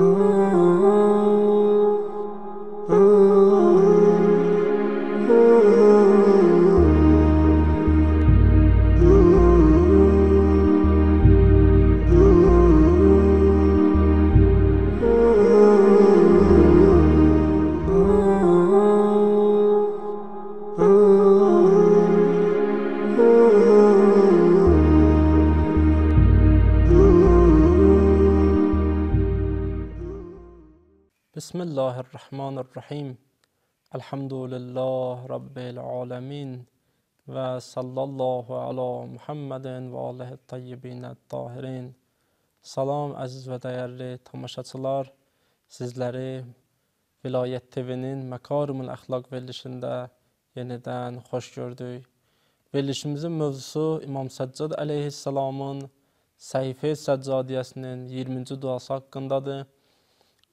Oh. بسم الله الرحمن الرحیم الحمد لله رب العالمین و صلی الله علی محمد و آله الطیبین الطاهرین Salam əziz və dəyərli tamaşaçılar. Sizləri Vilayət TV-nin Məkarumul Əxlaq verilişində yenidən xoş gördük. Verilişimizin mövzusu İmam Səccad əleyhissalamın Səhifə Səccadiyəsinin 20-ci duası haqqındadır.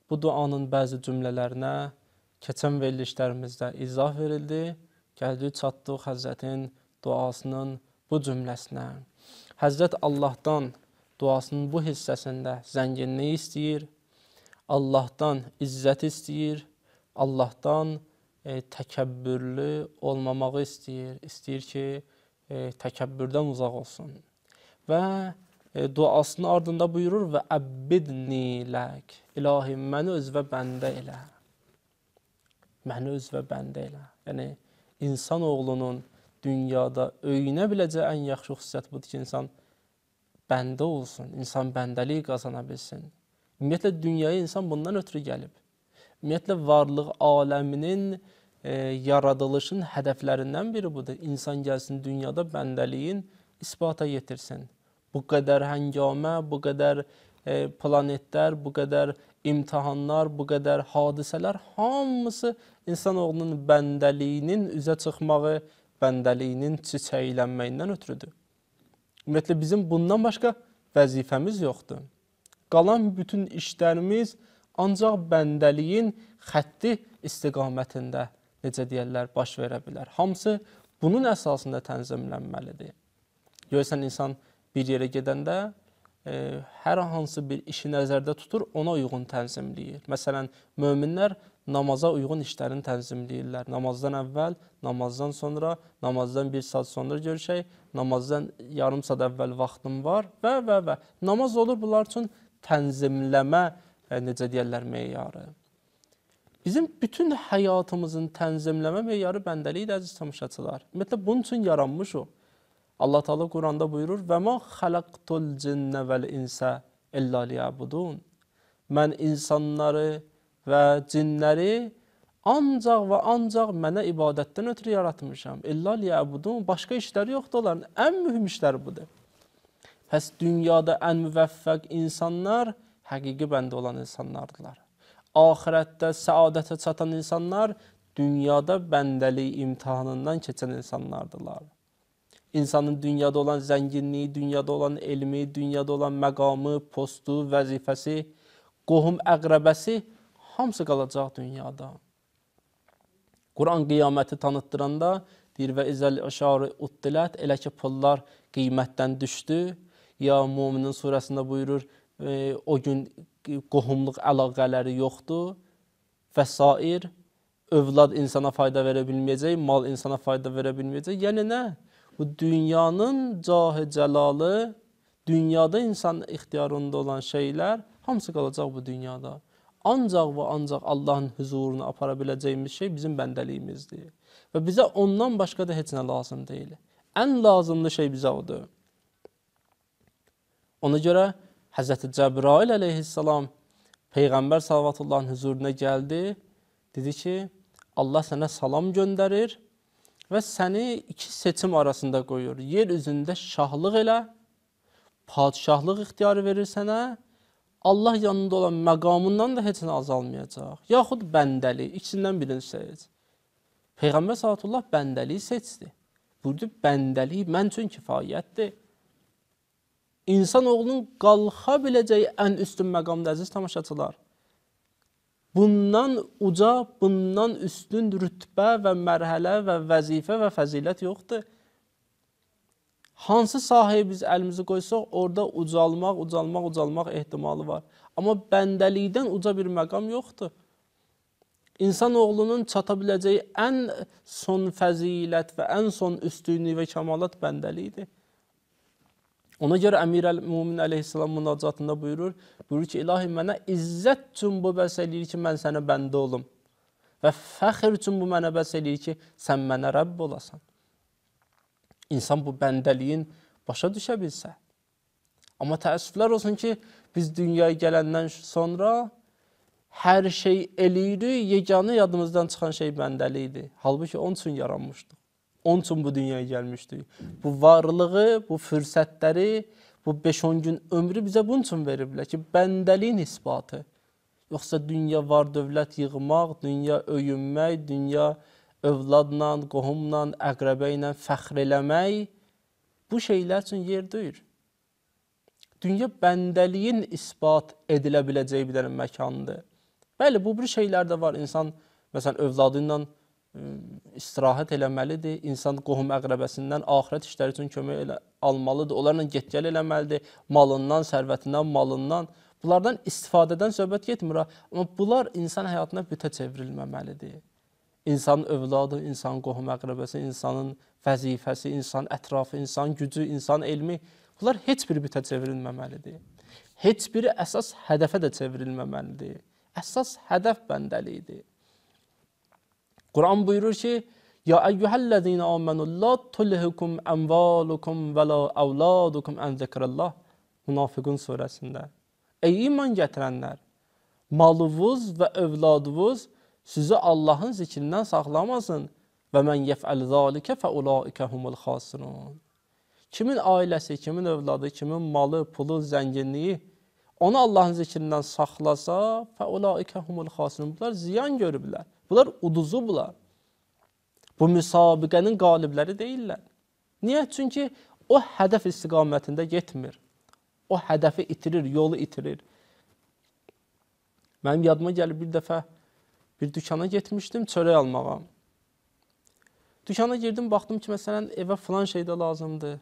Bu duanın bəzi cümlələrinə keçən verilişlərimizdə izah verildi. Gəldik çatdıq Həzrətin duasının bu cümləsinə. Həzrət Allahdan duasının bu hissəsində zənginliyi istəyir, Allahdan izzət istəyir, Allahdan e, təkəbbürlü olmamağı istəyir, istəyir ki, e, təkəbbürdən uzaq olsun. Və E, duasının ardında buyurur və əbbidni lək ilahi məni öz və bəndə elə məni öz və bəndə elə yəni insan oğlunun dünyada öyünə biləcəyi ən yaxşı xüsusiyyət budur ki insan bəndə olsun insan bəndəlik qazana bilsin ümumiyyətlə dünyaya insan bundan ötürü gəlib ümumiyyətlə varlıq aləminin e, yaradılışın hədəflərindən biri budur insan gəlsin dünyada bəndəliyin isbata yetirsin bu qədər həngamə, bu qədər e, planetlər, bu qədər imtihanlar, bu qədər hadisələr hamısı insanoğlunun bəndəliyinin üzə çıxmağı, bəndəliyinin çiçəklənməyindən ötürüdür. Ümumiyyətlə bizim bundan başqa vəzifəmiz yoxdur. Qalan bütün işlərimiz ancaq bəndəliyin xətti istiqamətində necə deyirlər baş verə bilər. Hamısı bunun əsasında tənzimlənməlidir. Görürsən insan bir yerə gedəndə e, hər hansı bir işi nəzərdə tutur, ona uyğun tənzimləyir. Məsələn, möminlər namaza uyğun işlərini tənzimləyirlər. Namazdan əvvəl, namazdan sonra, namazdan bir saat sonra görüşək, namazdan yarım saat əvvəl vaxtım var və və və. Namaz olur bunlar üçün tənzimləmə, e, necə deyərlər, meyarı. Bizim bütün həyatımızın tənzimləmə meyarı bəndəlikdir, əziz tamaşaçılar. Ümumiyyətlə, bunun üçün yaranmış o. Allah Teala Kur'an'da buyurur ve ma halaktul cinne vel insa illa liyabudun. Mən insanları və cinləri ancaq və ancaq mənə ibadətdən ötürü yaratmışam. İlla liyabudun. Başqa işləri yoxdur onların. Ən mühüm işləri budur. Pəs dünyada ən müvəffəq insanlar həqiqi bəndə olan insanlardılar. Axirətdə səadətə çatan insanlar dünyada bəndəlik imtahanından keçən insanlardılar insanın dünyada olan zənginliyi, dünyada olan elmi, dünyada olan məqamı, postu, vəzifəsi, qohum əqrəbəsi hamısı qalacaq dünyada. Quran qiyaməti tanıtdıranda deyir və izəl əşarı uddilət elə ki pullar qiymətdən düşdü. Ya Müminin surəsində buyurur, e, o gün qohumluq əlaqələri yoxdur və sair övlad insana fayda verə bilməyəcək, mal insana fayda verə bilməyəcək. Yəni nə? Bu dünyanın cahı cəlalı, dünyada insan ixtiyarında olan şeylər hamısı qalacaq bu dünyada. Ancaq və ancaq Allahın huzuruna apara biləcəyimiz şey bizim bəndəliyimizdir. Və bizə ondan başqa da heç nə lazım deyil. Ən lazımlı şey bizə odur. Ona görə Həzrəti Cəbrail əleyhissalam Peyğəmbər sallallahu huzuruna gəldi. Dedi ki, Allah sənə salam göndərir və səni iki seçim arasında qoyur. Yer üzündə şahlıq elə, padişahlıq ixtiyarı verir sənə, Allah yanında olan məqamından da heç nə azalmayacaq. Yaxud bəndəli, ikisindən birini seç. Peyğəmbər sallallahu bəndəliyi seçdi. Buyurdu, bəndəlik mən üçün kifayətdir. İnsan oğlunun qalxa biləcəyi ən üstün məqamda əziz tamaşaçılar. Bundan uca, bundan üstün rütbə və mərhələ və vəzifə və fəzilət yoxdur. Hansı sahəyə biz əlimizi qoysaq, orada ucalmaq, ucalmaq, ucalmaq ehtimalı var. Amma bəndəlikdən uca bir məqam yoxdur. İnsan oğlunun çata biləcəyi ən son fəzilət və ən son üstünlük və kəmalat bəndəlikdir. Ona görə Əmirəl-Mömin əleyhissalam münacatında buyurur, buyurur ki, ilahi mənə izzət üçün bu bəs eləyir ki, mən sənə bəndə olum və fəxr üçün bu mənə bəs eləyir ki, sən mənə Rəbb olasan. İnsan bu bəndəliyin başa düşə bilsə. Amma təəssüflər olsun ki, biz dünyaya gələndən sonra hər şey eləyirik, yeganə yadımızdan çıxan şey bəndəlikdir. Halbuki onun üçün yaranmışdıq. Onun üçün bu dünyaya gəlmişdik. Bu varlığı, bu fürsətləri, bu 5-10 gün ömrü bizə bunun üçün veriblər ki, bəndəliyin isbatı. Yoxsa dünya var dövlət yığmaq, dünya öyünmək, dünya övladla, qohumla, əqrəbə ilə fəxr eləmək bu şeylər üçün yer deyir. Dünya bəndəliyin isbat edilə biləcəyi bir dənə məkandır. Bəli, bu bir şeylər də var. İnsan məsələn övladı ilə istirahət eləməlidir. İnsan qohum əqrəbəsindən axirət işləri üçün kömək elə, almalıdır. Onlarla getgəl eləməlidir. Malından, sərvətindən, malından. Bunlardan istifadədən söhbət getmir. Amma bunlar insan həyatına bütə çevrilməməlidir. İnsanın övladı, insanın qohum əqrəbəsi, insanın vəzifəsi, insan ətrafı, insan gücü, insan elmi. Bunlar heç bir bütə çevrilməməlidir. Heç biri əsas hədəfə də çevrilməməlidir. Əsas hədəf bəndəliyidir. Quran buyurur ki, Ya eyyuhellezine amenü la tulhikum envalukum ve la evladukum en zikrallah. Münafıqın surəsində. Ey iman gətirənlər, malınız və övladınız sizi Allahın zikrindən saxlamasın. Və mən yefəl zalike fə ulaikə humul xasirun. Kimin ailəsi, kimin övladı, kimin malı, pulu, zənginliyi onu Allahın zikrindən saxlasa, fə ulaikə humul xasirun. Bunlar ziyan görüblər. Bunlar uduzublar. Bu müsabiqənin qalibləri deyillər. Niyə? Çünki o hədəf istiqamətində getmir. O hədəfi itirir, yolu itirir. Mənim yadıma gəlib bir dəfə bir dükana getmişdim çörək almağa. Dükana girdim, baxdım ki, məsələn, evə filan şey də lazımdır.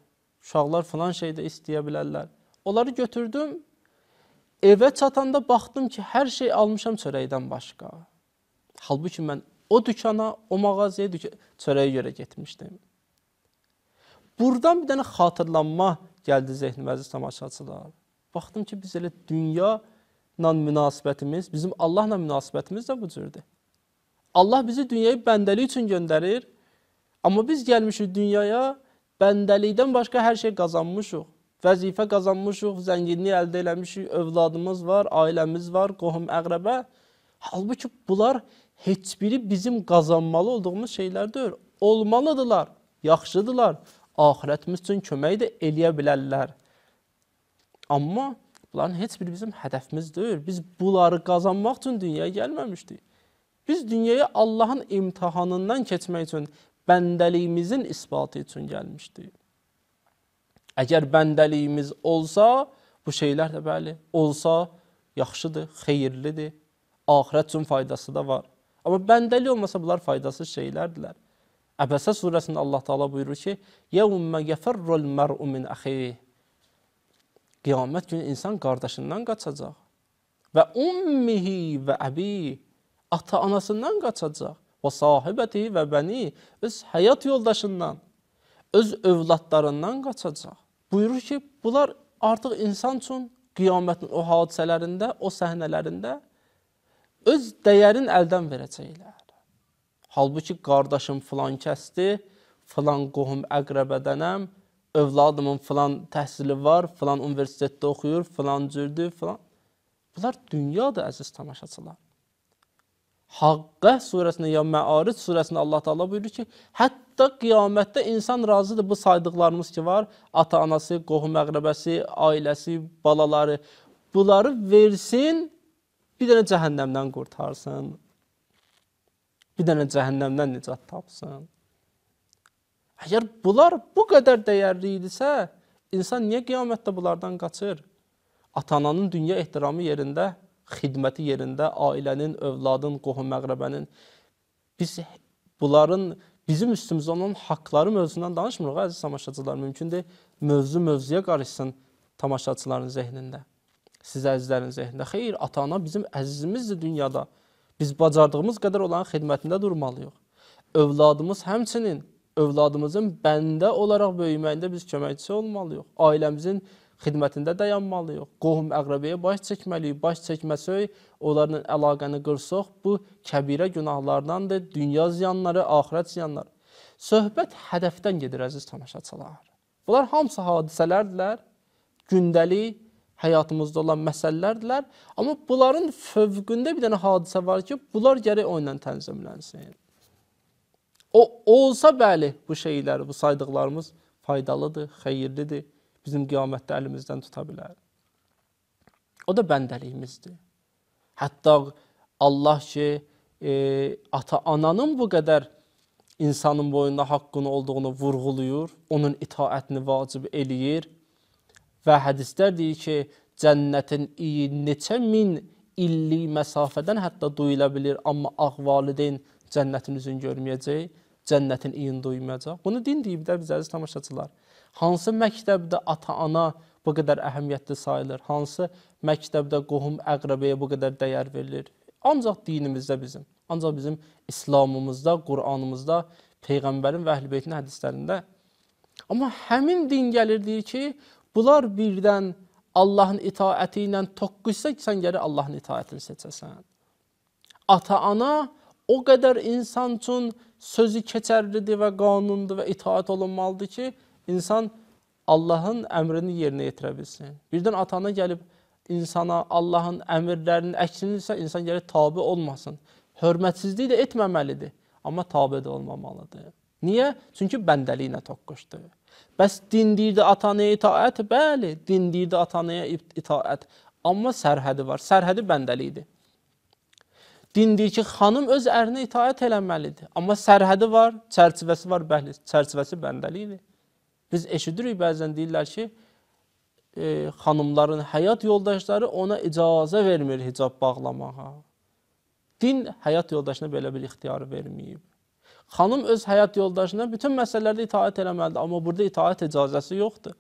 Uşaqlar filan şey də istəyə bilərlər. Onları götürdüm, evə çatanda baxdım ki, hər şey almışam çörəkdən başqa. Halbuki mən o dükana, o mağazaya dük çörəyə görə getmişdim. Buradan bir dənə xatırlanma gəldi zehnimə əziz tamaşaçılar. Baxdım ki, biz elə dünya ilə münasibətimiz, bizim Allahla münasibətimiz də bu cürdür. Allah bizi dünyaya bəndəlik üçün göndərir, amma biz gəlmişik dünyaya bəndəlikdən başqa hər şey qazanmışıq. Vəzifə qazanmışıq, zənginlik əldə eləmişik, övladımız var, ailəmiz var, qohum əqrəbə. Halbuki bunlar heç biri bizim qazanmalı olduğumuz şeylər deyil. Olmalıdırlar, yaxşıdırlar. Axirətimiz üçün kömək də eləyə bilərlər. Amma bunların heç biri bizim hədəfimiz deyil. Biz bunları qazanmaq üçün dünyaya gəlməmişdik. Biz dünyaya Allahın imtihanından keçmək üçün, bəndəliyimizin isbatı üçün gəlmişdik. Əgər bəndəliyimiz olsa, bu şeylər də bəli, olsa yaxşıdır, xeyirlidir, axirət üçün faydası da var. Amma bəndəli olmasa bunlar faydasız şeylərdirlər. Əbəsə surəsində Allah Taala buyurur ki: "Yevmə yefərrul mer'u min axihi." Qiyamət günü insan qardaşından qaçacaq və ummihi və əbi ata-anasından qaçacaq və sahibəti və bəni öz həyat yoldaşından, öz övladlarından qaçacaq. Buyurur ki, bunlar artıq insan üçün qiyamətin o hadisələrində, o səhnələrində öz dəyərin əldən verəcəklər. Halbuki qardaşım filan kəsdi, filan qohum əqrəbədənəm, övladımın filan təhsili var, filan universitetdə oxuyur, filan cürdü, filan. Bunlar dünyadır əziz tamaşaçılar. Haqqə surəsində ya Məaric surəsində Allah Taala buyurur ki, hətta qiyamətdə insan razıdır bu saydıqlarımız ki var, ata-anası, qohum əqrəbəsi, ailəsi, balaları. Bunları versin bir dənə cəhənnəmdən qurtarsın. Bir dənə cəhənnəmdən nicat tapsın. Əgər bunlar bu qədər dəyərli idisə, insan niyə qiyamətdə bunlardan qaçır? Atananın dünya ehtiramı yerində, xidməti yerində, ailənin, övladın, qohum-məqrəbənin biz bunların bizim üstümüzdə olan haqqları mövzusundan danışmırıq əziz tamaşaçılar. Mümkündür mövzu mövzuya qarışsın tamaşaçıların zehnində siz əzizlərin zehnində. Xeyr, atana bizim əzizimizdir dünyada. Biz bacardığımız qədər olanın xidmətində durmalıyıq. Övladımız həmçinin övladımızın bəndə olaraq böyüməyində biz köməkçisi olmalıyıq. Ailəmizin xidmətində dayanmalıyıq. Qohum əqrəbəyə baş çəkməliyik. Baş çəkməsək, onların əlaqəni qırsaq, bu kəbirə günahlardandır. Dünya ziyanları, axirət ziyanları. Söhbət hədəfdən gedir əziz tamaşaçılar. Bunlar hamısı hadisələrdirlər. Gündəlik həyatımızda olan məsələlərdirlər. Amma bunların fövqündə bir dənə hadisə var ki, bunlar gərək o ilə tənzimlənsin. Yəni. O olsa bəli bu şeylər, bu saydıqlarımız faydalıdır, xeyirlidir. Bizim qiyamətdə əlimizdən tuta bilər. O da bəndəliyimizdir. Hətta Allah ki, e, ata-ananın bu qədər insanın boyunda haqqını olduğunu vurğuluyur, onun itaətini vacib eləyir Və hədislər deyir ki, cənnətin iyi neçə min illik məsafədən hətta duyula bilir, amma ağ valideyn cənnətin üzünü görməyəcək, cənnətin iyin duymayacaq. Bunu din deyib də bizə əziz tamaşaçılar. Hansı məktəbdə ata-ana bu qədər əhəmiyyətli sayılır? Hansı məktəbdə qohum əqrəbəyə bu qədər dəyər verilir? Ancaq dinimizdə bizim, ancaq bizim İslamımızda, Qur'anımızda, Peyğəmbərin və Əhl-Beytin hədislərində. Amma həmin din gəlir deyir ki, Bunlar birdən Allahın itaəti ilə toqquşsa ki, sən gəlir Allahın itaətini seçəsən. Ata-ana o qədər insan üçün sözü keçərlidir və qanundur və itaət olunmalıdır ki, insan Allahın əmrini yerinə yetirə bilsin. Birdən atana gəlib insana Allahın əmirlərinin əksindirsə, insan gəlib tabi olmasın. Hörmətsizlik də etməməlidir, amma tabi də olmamalıdır. Niyə? Çünki bəndəliklə toqquşdur. Bəs din deyir də atanaya itaət, bəli, din deyir də atanaya itaət. Amma sərhədi var. Sərhədi bəndəlikdir. Din deyir ki, xanım öz ərinə itaət eləməlidir. Amma sərhədi var, çərçivəsi var, bəli, çərçivəsi bəndəlikdir. Biz eşidirik bəzən deyirlər ki, e, xanımların həyat yoldaşları ona icazə vermir hicab bağlamağa. Din həyat yoldaşına belə bir ixtiyarı verməyib. Xanım öz həyat yoldaşına bütün məsələlərdə itaət eləməlidir, amma burada itaət icazəsi yoxdur.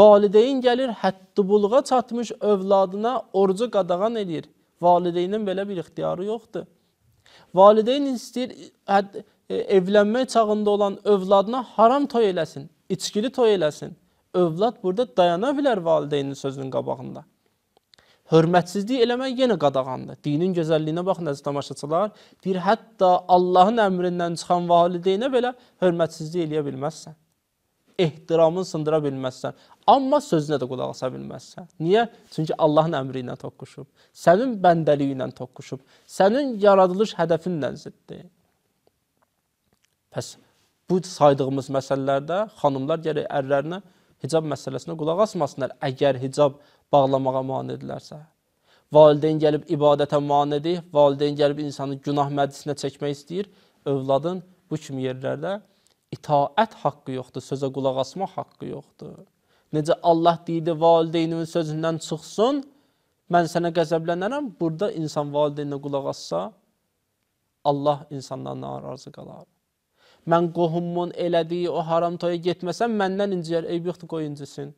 Valideyn gəlir, həddi buluğa çatmış övladına orucu qadağan eləyir. Valideynin belə bir ixtiyarı yoxdur. Valideyn istəyir həd, e, evlənmək çağında olan övladına haram toy eləsin, içkili toy eləsin. Övlad burada dayana bilər valideynin sözünün qabağında. Hörmətsizlik eləmək yenə qadağandır. Dinin gözəlliyinə baxın əziz tamaşaçılar, bir hətta Allahın əmrindən çıxan valideynə belə hörmətsizlik eləyə bilməzsən. Ehtiramını sındıra bilməzsən. Amma sözünə də qulaq asa bilməzsən. Niyə? Çünki Allahın əmri ilə toqquşub, sənin bəndəliyi ilə toqquşub, sənin yaradılış hədəfinlə ziddir. Pəs bu saydığımız məsələlərdə xanımlar gərək ərlərinə hicab məsələsinə qulaq asmasınlar. Əgər hicab bağlamağa manidirlərsə, valideyn gəlib ibadətə manidir, valideyn gəlib insanı günah məclisinə çəkmək istəyir, övladın bu kimi yerlərdə itaət haqqı yoxdur, sözə qulaq asma haqqı yoxdur. Necə Allah deyildi, valideynimin sözündən çıxsın, mən sənə qəzəblənərəm, burada insan valideyninə qulaq assa, Allah insandan narazı qalar. Mən qohumumun elədiyi o haram toya getməsəm, məndən inciyər, eyb yoxdur, qoy incisin.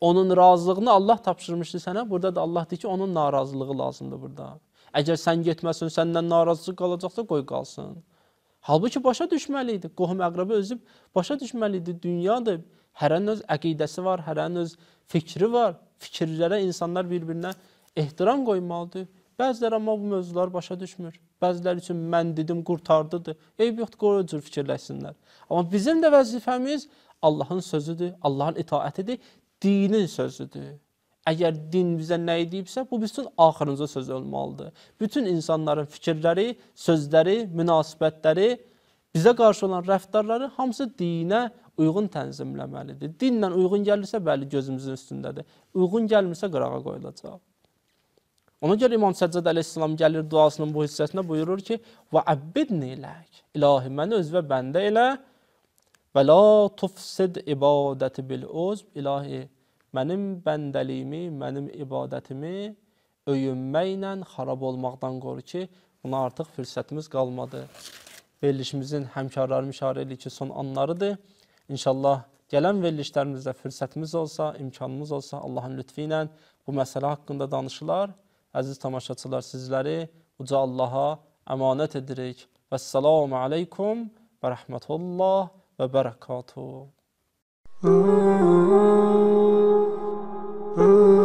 Onun razılığını Allah tapşırmışdı sənə. Burada da Allah deyir ki, onun narazılığı lazımdır burada. Əgər sən getməsin, səndən narazılıq qalacaqsa, qoy qalsın. Halbuki başa düşməli idi. Qohum əqrəbə özü başa düşməli idi. Dünyadır. Hərənin öz əqidəsi var, hərənin öz fikri var. Fikirlərə insanlar bir-birinə ehtiram qoymalıdır. Bəziləri amma bu mövzular başa düşmür. Bəziləri üçün mən dedim, qurtardıdır. Eyb yoxdur, qoy o cür fikirləşsinlər. Amma bizim də vəzifəmiz Allahın sözüdür, Allahın itaətidir dinin sözüdür. Əgər din bizə nə edibsə, bu bütün axırıncı söz olmalıdır. Bütün insanların fikirləri, sözləri, münasibətləri, bizə qarşı olan rəftarları hamısı dinə uyğun tənzimləməlidir. Dinlə uyğun gəlirsə, bəli, gözümüzün üstündədir. Uyğun gəlmirsə, qırağa qoyulacaq. Ona görə İmam Səccad əleyhissalam gəlir duasının bu hissəsində buyurur ki: "Və əbbidni lək. İlahi məni özünə bəndə elə." Və la tufsid ibadəti bil uzb, ilahi, mənim bəndəliyimi, mənim ibadətimi öyünməklə xarab olmaqdan qoru ki, buna artıq fürsətimiz qalmadı. Verilişimizin həmkarları müşahidə edir ki, son anlarıdır. İnşallah gələn verilişlərimizdə fürsətimiz olsa, imkanımız olsa, Allahın lütfi ilə bu məsələ haqqında danışılar. Əziz tamaşaçılar, sizləri uca Allaha əmanət edirik. Vəssalamu aleykum və rəhmətullah. و او.